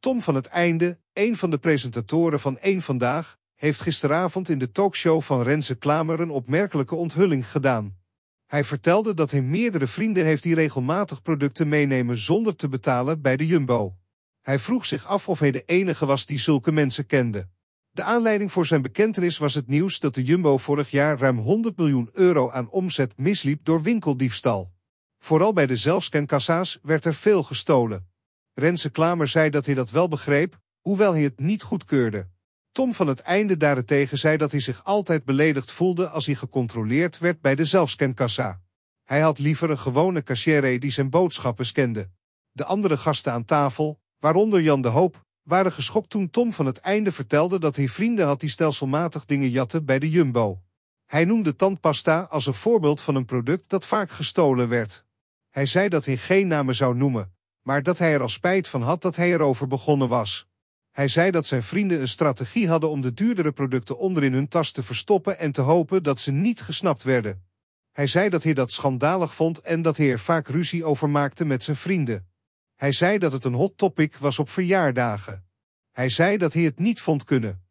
Tom van het Einde, een van de presentatoren van Eén Vandaag, heeft gisteravond in de talkshow van Renze Klamer een opmerkelijke onthulling gedaan. Hij vertelde dat hij meerdere vrienden heeft die regelmatig producten meenemen zonder te betalen bij de Jumbo. Hij vroeg zich af of hij de enige was die zulke mensen kende. De aanleiding voor zijn bekentenis was het nieuws dat de Jumbo vorig jaar ruim 100 miljoen euro aan omzet misliep door winkeldiefstal. Vooral bij de zelfscankassa's werd er veel gestolen. Renze Klamer zei dat hij dat wel begreep, hoewel hij het niet goedkeurde. Tom van het Einde daarentegen zei dat hij zich altijd beledigd voelde als hij gecontroleerd werd bij de zelfscankassa. Hij had liever een gewone cassiere die zijn boodschappen scande. De andere gasten aan tafel, waaronder Jan de Hoop, waren geschokt toen Tom van het Einde vertelde dat hij vrienden had die stelselmatig dingen jatten bij de Jumbo. Hij noemde tandpasta als een voorbeeld van een product dat vaak gestolen werd. Hij zei dat hij geen namen zou noemen, maar dat hij er al spijt van had dat hij erover begonnen was. Hij zei dat zijn vrienden een strategie hadden om de duurdere producten onderin hun tas te verstoppen en te hopen dat ze niet gesnapt werden. Hij zei dat hij dat schandalig vond en dat hij er vaak ruzie over maakte met zijn vrienden. Hij zei dat het een hot topic was op verjaardagen. Hij zei dat hij het niet vond kunnen.